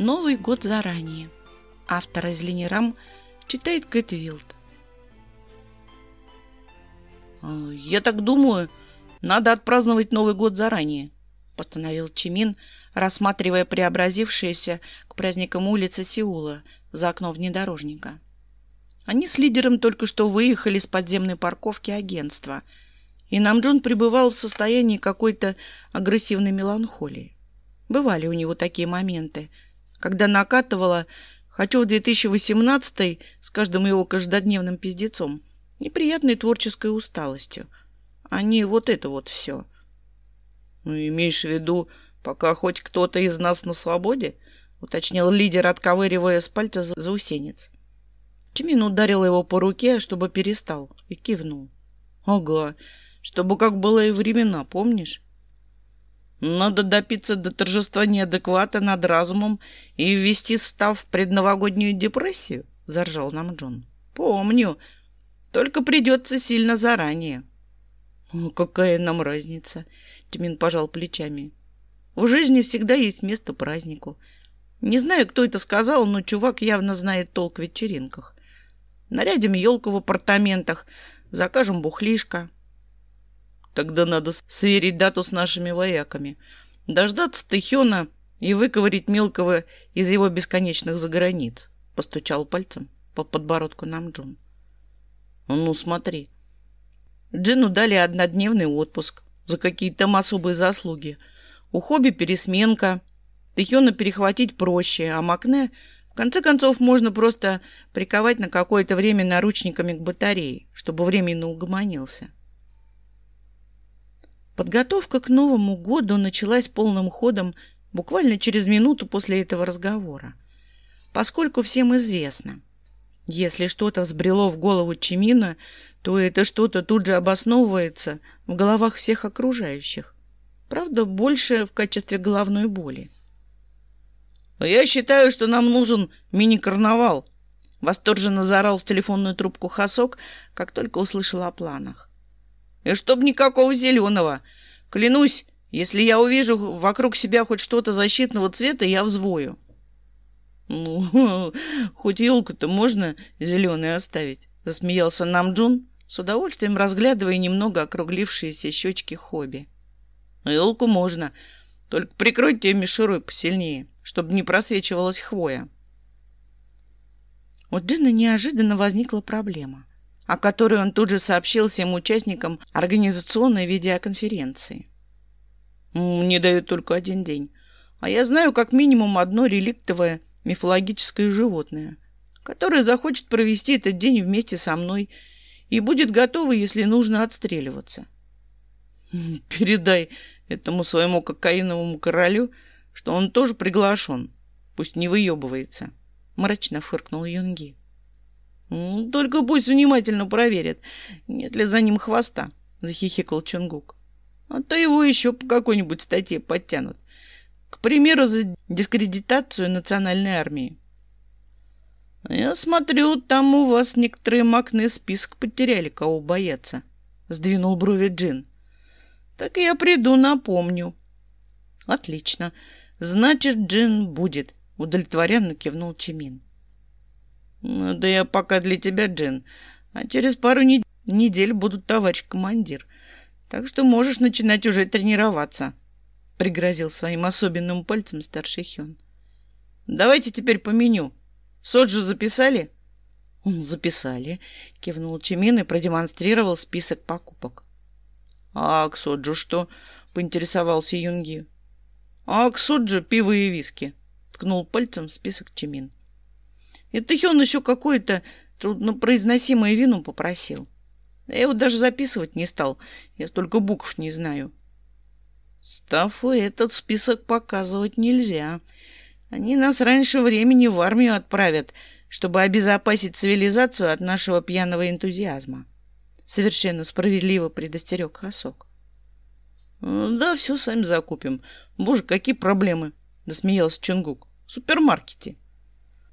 Новый год заранее. Автор из Ленирам читает Кэт Вилд. «Э, «Я так думаю, надо отпраздновать Новый год заранее», – постановил Чимин, рассматривая преобразившиеся к праздникам улицы Сеула за окно внедорожника. Они с лидером только что выехали с подземной парковки агентства, и Намджун пребывал в состоянии какой-то агрессивной меланхолии. Бывали у него такие моменты – когда накатывала «Хочу в 2018 с каждым его каждодневным пиздецом, неприятной творческой усталостью, а не вот это вот все. «Ну, имеешь в виду, пока хоть кто-то из нас на свободе?» — уточнил лидер, отковыривая с пальца заусенец. Чимин ударил его по руке, чтобы перестал, и кивнул. «Ага, чтобы как было и времена, помнишь?» Надо допиться до торжества неадеквата над разумом и ввести став в предновогоднюю депрессию, заржал нам Джон. Помню, только придется сильно заранее. Какая нам разница? Тимин пожал плечами. В жизни всегда есть место празднику. Не знаю, кто это сказал, но чувак явно знает толк в вечеринках. Нарядим елку в апартаментах, закажем бухлишко. Тогда надо сверить дату с нашими вояками. Дождаться Тахиона и выковырить мелкого из его бесконечных заграниц. Постучал пальцем по подбородку Намджун. Ну, смотри. Джину дали однодневный отпуск за какие-то там особые заслуги. У Хобби пересменка. Тахиона перехватить проще, а Макне в конце концов, можно просто приковать на какое-то время наручниками к батарее, чтобы временно угомонился. Подготовка к Новому году началась полным ходом буквально через минуту после этого разговора. Поскольку всем известно, если что-то взбрело в голову Чемина, то это что-то тут же обосновывается в головах всех окружающих. Правда, больше в качестве головной боли. «Я считаю, что нам нужен мини-карнавал», — восторженно заорал в телефонную трубку Хасок, как только услышал о планах. И э, чтоб никакого зеленого. Клянусь, если я увижу вокруг себя хоть что-то защитного цвета, я взвою. Ну, хоть елку-то можно зеленой оставить, засмеялся Намджун с удовольствием разглядывая немного округлившиеся щечки Хобби. Ну, елку можно, только прикройте ее мишурой посильнее, чтобы не просвечивалась хвоя. У Джина неожиданно возникла проблема о которой он тут же сообщил всем участникам организационной видеоконференции. «Мне дают только один день, а я знаю как минимум одно реликтовое мифологическое животное, которое захочет провести этот день вместе со мной и будет готово, если нужно отстреливаться». «Передай этому своему кокаиновому королю, что он тоже приглашен. Пусть не выебывается», — мрачно фыркнул Юнги. «Только пусть внимательно проверят, нет ли за ним хвоста», — захихикал Чунгук. «А то его еще по какой-нибудь статье подтянут. К примеру, за дискредитацию национальной армии». «Я смотрю, там у вас некоторые макны список потеряли, кого бояться», — сдвинул брови Джин. «Так я приду, напомню». «Отлично. Значит, Джин будет», — удовлетворенно кивнул Чимин. Э, «Да я пока для тебя, Джин. А через пару не... недель будут товарищ-командир. Так что можешь начинать уже тренироваться», — пригрозил своим особенным пальцем старший Хён. «Давайте теперь по меню. Соджу записали?» «Записали», — кивнул Чимин и продемонстрировал список покупок. «А к Соджу что?» — поинтересовался Юнги. «А к Соджу пиво и виски», — ткнул пальцем в список Чимин. Это он еще какое-то труднопроизносимое вино попросил. Я его даже записывать не стал. Я столько букв не знаю. Стафу этот список показывать нельзя. Они нас раньше времени в армию отправят, чтобы обезопасить цивилизацию от нашего пьяного энтузиазма. Совершенно справедливо предостерег Хасок. «Ну «Да, все сами закупим. Боже, какие проблемы!» — засмеялся Чунгук. «В супермаркете».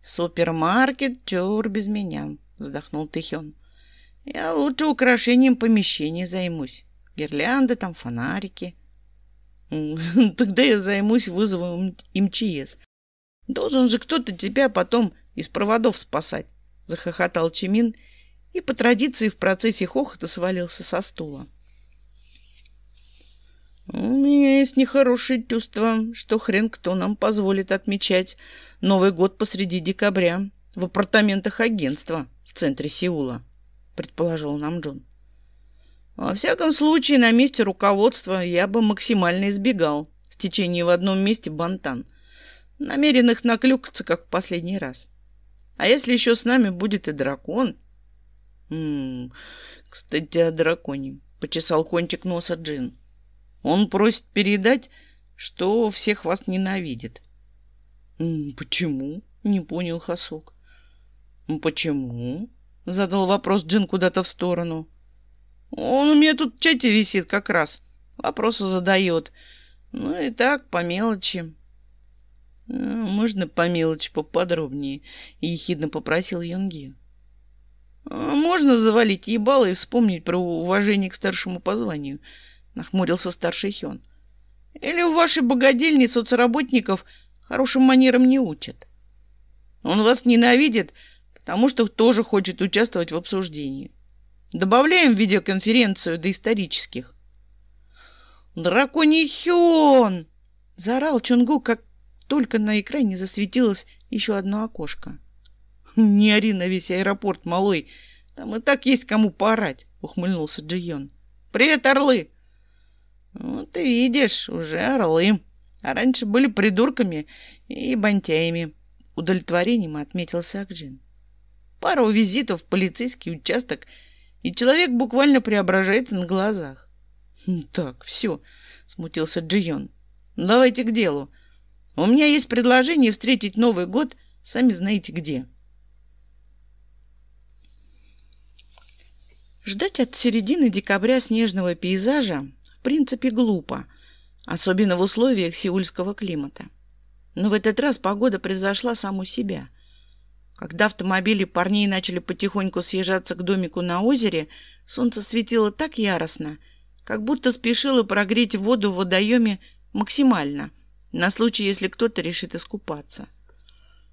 «Супермаркет чур без меня», — вздохнул Тихион. «Я лучше украшением помещений займусь. Гирлянды там, фонарики». «Тогда я займусь вызовом МЧС. Должен же кто-то тебя потом из проводов спасать», — захохотал Чимин и по традиции в процессе хохота свалился со стула. У меня есть нехорошее чувство, что хрен кто нам позволит отмечать Новый год посреди декабря в апартаментах агентства в центре Сеула, предположил нам Джон. Во всяком случае, на месте руководства я бы максимально избегал в течение в одном месте бантан, намеренных наклюкаться, как в последний раз. А если еще с нами будет и дракон? М м-м, -м, кстати, о драконе. Почесал кончик носа Джин. Он просит передать, что всех вас ненавидит. Почему? Не понял Хасок. Почему? Задал вопрос Джин куда-то в сторону. Он у меня тут в чате висит как раз. Вопросы задает. Ну и так, по мелочи. «А, можно по мелочи поподробнее? Ехидно попросил Юнги. «А, можно завалить ебало и вспомнить про уважение к старшему позванию. званию нахмурился старший Хён. Или в вашей богадельне соцработников хорошим манерам не учат? Он вас ненавидит, потому что тоже хочет участвовать в обсуждении. Добавляем видеоконференцию до исторических. Хён! заорал Чунгу, как только на экране засветилось еще одно окошко. «Не ори на весь аэропорт, малой. Там и так есть кому поорать», — ухмыльнулся Джион. «Привет, орлы! Ну, ты видишь, уже орлы. А раньше были придурками и бантяями. Удовлетворением отметил Сакджин. Пару визитов в полицейский участок, и человек буквально преображается на глазах. Хм, так, все, смутился Джион. Ну, давайте к делу. У меня есть предложение встретить Новый год, сами знаете где. Ждать от середины декабря снежного пейзажа принципе глупо, особенно в условиях сеульского климата. Но в этот раз погода превзошла саму себя. Когда автомобили парней начали потихоньку съезжаться к домику на озере, солнце светило так яростно, как будто спешило прогреть воду в водоеме максимально, на случай, если кто-то решит искупаться.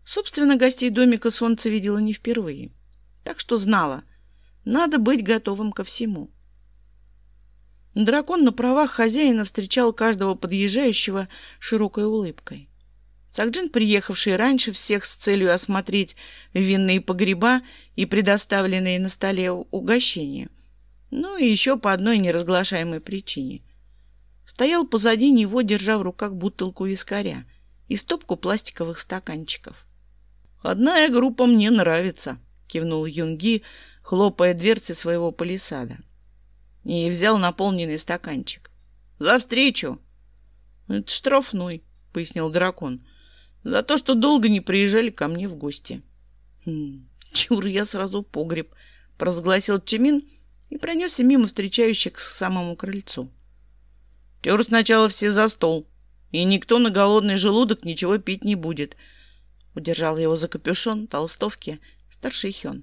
Собственно, гостей домика солнце видела не впервые, так что знала, надо быть готовым ко всему. Дракон на правах хозяина встречал каждого подъезжающего широкой улыбкой. Сагджин, приехавший раньше всех с целью осмотреть винные погреба и предоставленные на столе угощения, ну и еще по одной неразглашаемой причине, стоял позади него, держа в руках бутылку вискаря и стопку пластиковых стаканчиков. «Одная группа мне нравится», — кивнул Юнги, хлопая дверцы своего палисада и взял наполненный стаканчик. «За встречу!» «Это штрафной», — пояснил дракон. «За то, что долго не приезжали ко мне в гости». «Хм, чур, я сразу погреб», — провозгласил Чемин и пронесся мимо встречающих к самому крыльцу. «Чур сначала все за стол, и никто на голодный желудок ничего пить не будет», — удержал его за капюшон толстовки старший Хён.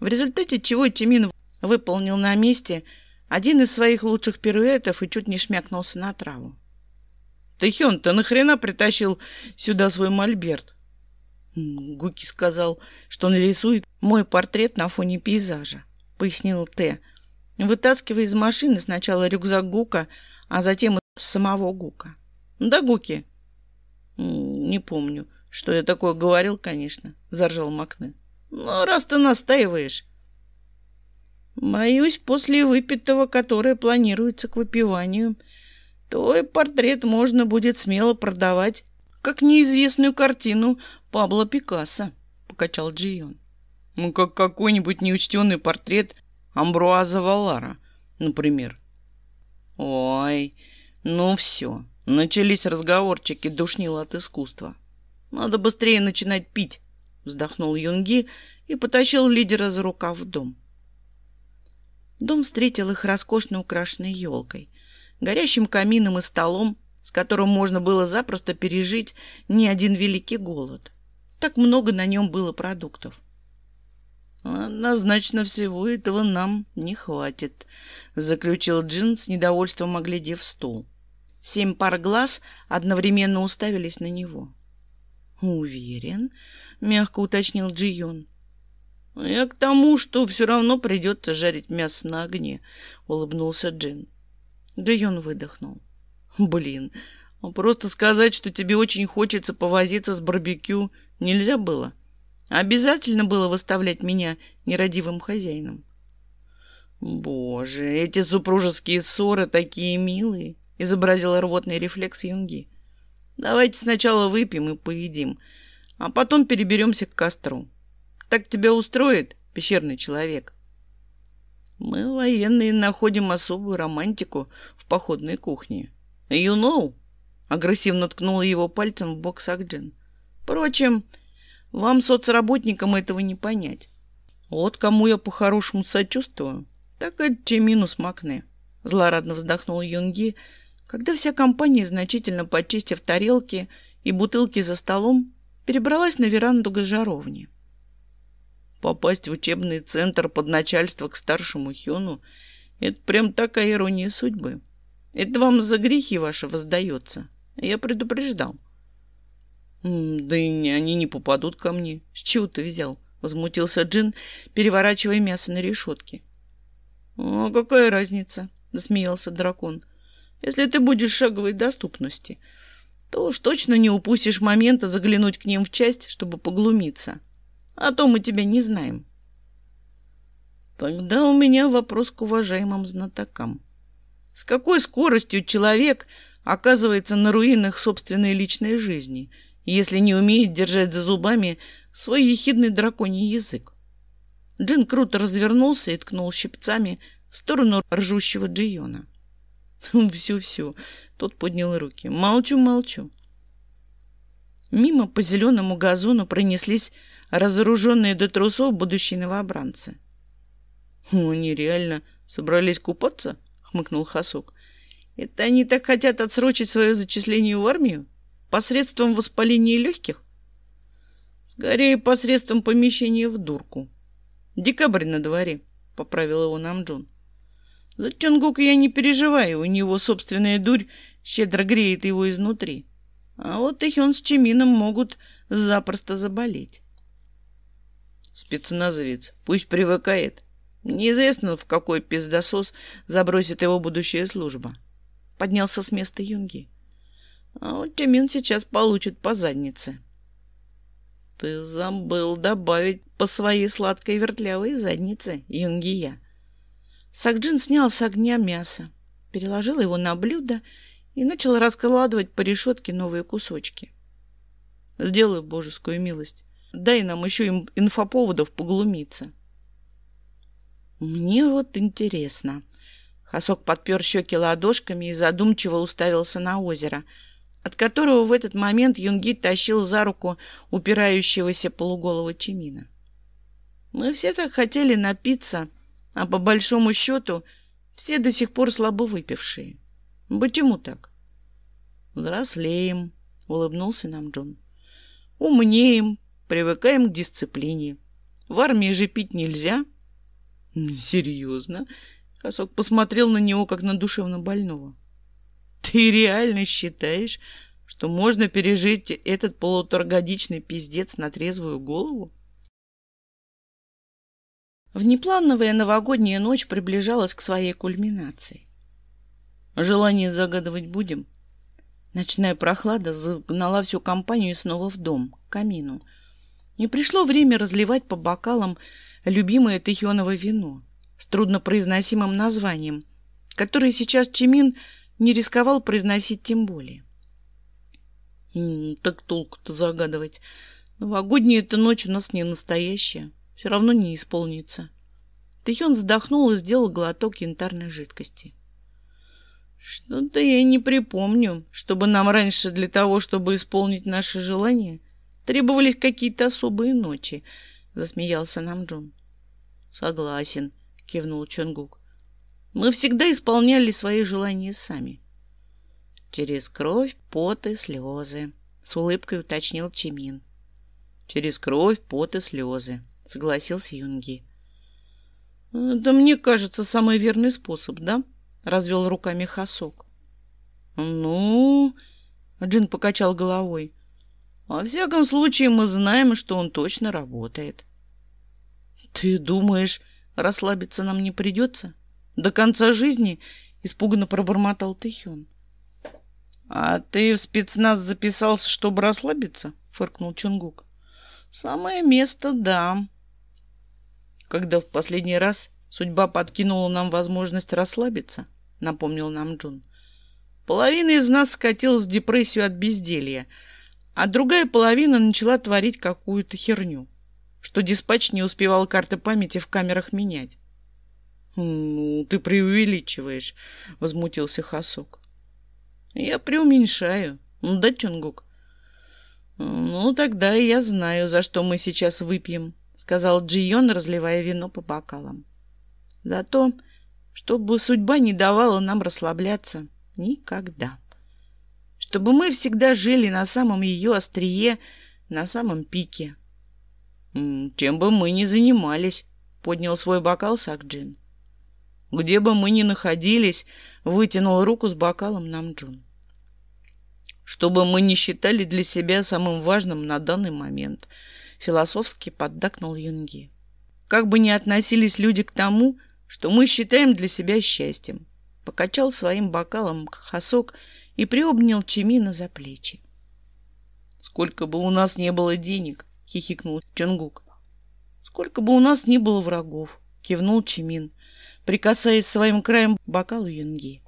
В результате чего Чемин выполнил на месте — один из своих лучших пируэтов и чуть не шмякнулся на траву. Тэхён-то нахрена притащил сюда свой мольберт? Гуки сказал, что он рисует мой портрет на фоне пейзажа, пояснил Т, вытаскивая из машины сначала рюкзак Гука, а затем и самого Гука. Да, Гуки? Не помню, что я такое говорил, конечно, заржал Макны. Ну раз ты настаиваешь, Боюсь, после выпитого, которое планируется к выпиванию, то портрет можно будет смело продавать, как неизвестную картину Пабло Пикассо, — покачал Джион. Ну, как какой-нибудь неучтенный портрет Амбруаза Валара, например. Ой, ну все, начались разговорчики, душнило от искусства. Надо быстрее начинать пить, — вздохнул Юнги и потащил лидера за рукав в дом. Дом встретил их роскошно украшенной елкой, горящим камином и столом, с которым можно было запросто пережить не один великий голод. Так много на нем было продуктов. «Однозначно всего этого нам не хватит», — заключил Джин с недовольством, оглядев стул. Семь пар глаз одновременно уставились на него. «Уверен», — мягко уточнил Джион. «Я к тому, что все равно придется жарить мясо на огне», — улыбнулся Джин. Джион выдохнул. «Блин, а просто сказать, что тебе очень хочется повозиться с барбекю, нельзя было. Обязательно было выставлять меня нерадивым хозяином». «Боже, эти супружеские ссоры такие милые!» — изобразил рвотный рефлекс Юнги. «Давайте сначала выпьем и поедим, а потом переберемся к костру». Так тебя устроит, пещерный человек? Мы, военные, находим особую романтику в походной кухне. You know? Агрессивно ткнула его пальцем в бок Сакджин. Впрочем, вам, соцработникам, этого не понять. Вот кому я по-хорошему сочувствую, так это Чемину с Макне. Злорадно вздохнул Юнги, когда вся компания, значительно почистив тарелки и бутылки за столом, перебралась на веранду газжаровни. Попасть в учебный центр под начальство к старшему Хёну – это прям такая ирония судьбы. Это вам за грехи ваши воздается. Я предупреждал. «Да и они не попадут ко мне. С чего ты взял?» — возмутился Джин, переворачивая мясо на решетке. «А какая разница?» — засмеялся дракон. «Если ты будешь шаговой доступности, то уж точно не упустишь момента заглянуть к ним в часть, чтобы поглумиться а то мы тебя не знаем. Тогда у меня вопрос к уважаемым знатокам. С какой скоростью человек оказывается на руинах собственной личной жизни, если не умеет держать за зубами свой ехидный драконий язык? Джин круто развернулся и ткнул щипцами в сторону ржущего Джиона. Всю-всю. тот поднял руки. «Молчу, молчу». Мимо по зеленому газону пронеслись разоруженные до трусов будущие новобранцы. «Ну, нереально. Собрались купаться?» — хмыкнул Хасук. «Это они так хотят отсрочить свое зачисление в армию? Посредством воспаления легких?» «Скорее, посредством помещения в дурку. Декабрь на дворе», — поправил его Намджун. «За Чонгука я не переживаю, у него собственная дурь щедро греет его изнутри. А вот их он с Чимином могут запросто заболеть» спецназовец. Пусть привыкает. Неизвестно, в какой пиздосос забросит его будущая служба. Поднялся с места Юнги. А вот Тюмин сейчас получит по заднице. Ты забыл добавить по своей сладкой вертлявой заднице, Юнгия. Сакджин снял с огня мясо, переложил его на блюдо и начал раскладывать по решетке новые кусочки. Сделаю божескую милость. Дай нам еще инфоповодов поглумиться. Мне вот интересно. Хасок подпер щеки ладошками и задумчиво уставился на озеро, от которого в этот момент Юнги тащил за руку упирающегося полуголого Чемина. Мы все так хотели напиться, а по большому счету все до сих пор слабо выпившие. Почему так? Взрослеем, улыбнулся нам Джон. Умнеем, привыкаем к дисциплине. В армии же пить нельзя. Серьезно? Хасок посмотрел на него, как на душевно больного. Ты реально считаешь, что можно пережить этот полуторагодичный пиздец на трезвую голову? Внеплановая новогодняя ночь приближалась к своей кульминации. Желание загадывать будем? Ночная прохлада загнала всю компанию снова в дом, к камину — не пришло время разливать по бокалам любимое Тахионово вино с труднопроизносимым названием, которое сейчас Чемин не рисковал произносить тем более. так толку-то загадывать. Новогодняя эта ночь у нас не настоящая. Все равно не исполнится. Тэхён вздохнул и сделал глоток янтарной жидкости. Что-то я не припомню, чтобы нам раньше для того, чтобы исполнить наши желания, Требовались какие-то особые ночи, засмеялся Намджун. Согласен, кивнул Чонгук. Мы всегда исполняли свои желания сами. Через кровь, пот и слезы, с улыбкой уточнил Чимин. Через кровь, пот и слезы, согласился Юнги. Да мне кажется, самый верный способ, да? развел руками Хасок. Ну, Джин покачал головой. Во всяком случае, мы знаем, что он точно работает. Ты думаешь, расслабиться нам не придется? До конца жизни? Испуганно пробормотал Тэхён. А ты в спецназ записался, чтобы расслабиться? Фыркнул Чунгук. Самое место, да. Когда в последний раз судьба подкинула нам возможность расслабиться, напомнил нам Джун. Половина из нас скатилась в депрессию от безделья — а другая половина начала творить какую-то херню, что диспач не успевал карты памяти в камерах менять. «Ну, ты преувеличиваешь», — возмутился Хасок. «Я преуменьшаю. Ну да, Чонгук?» «Ну, тогда я знаю, за что мы сейчас выпьем», — сказал Джион, разливая вино по бокалам. «За то, чтобы судьба не давала нам расслабляться. Никогда» чтобы мы всегда жили на самом ее острие, на самом пике. «Чем бы мы ни занимались», — поднял свой бокал Сакджин. «Где бы мы ни находились», — вытянул руку с бокалом Намджун. Чтобы мы не считали для себя самым важным на данный момент», — философски поддакнул Юнги. «Как бы ни относились люди к тому, что мы считаем для себя счастьем», — покачал своим бокалом Хасок — и приобнял Чимина за плечи. «Сколько бы у нас не было денег!» — хихикнул Чонгук. «Сколько бы у нас не было врагов!» — кивнул Чимин, прикасаясь своим краем бокалу Янги.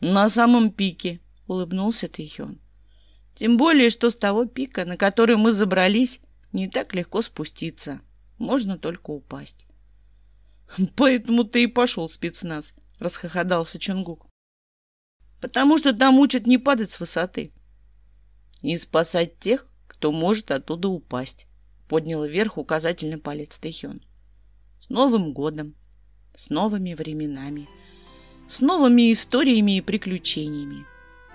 «На самом пике!» — улыбнулся Тэхён. «Тем более, что с того пика, на который мы забрались, не так легко спуститься. Можно только упасть». «Поэтому ты и пошел в спецназ», — расхохотался Чонгук потому что там учат не падать с высоты. И спасать тех, кто может оттуда упасть, поднял вверх указательный палец Тэхён. С Новым годом, с новыми временами, с новыми историями и приключениями,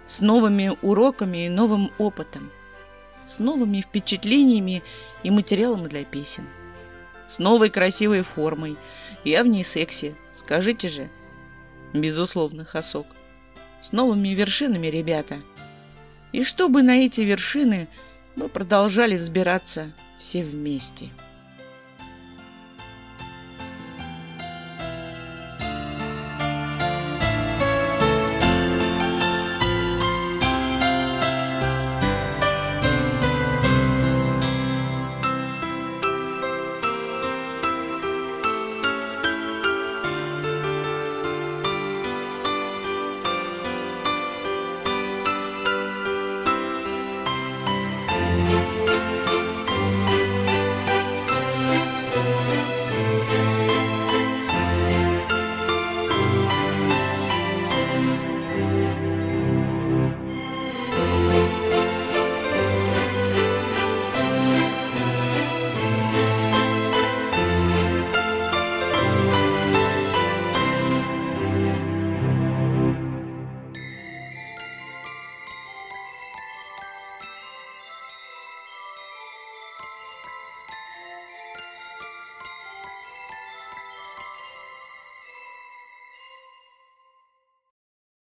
с новыми уроками и новым опытом, с новыми впечатлениями и материалом для песен, с новой красивой формой, я в ней сексе, скажите же. Безусловно, Хасок с новыми вершинами, ребята. И чтобы на эти вершины мы продолжали взбираться все вместе.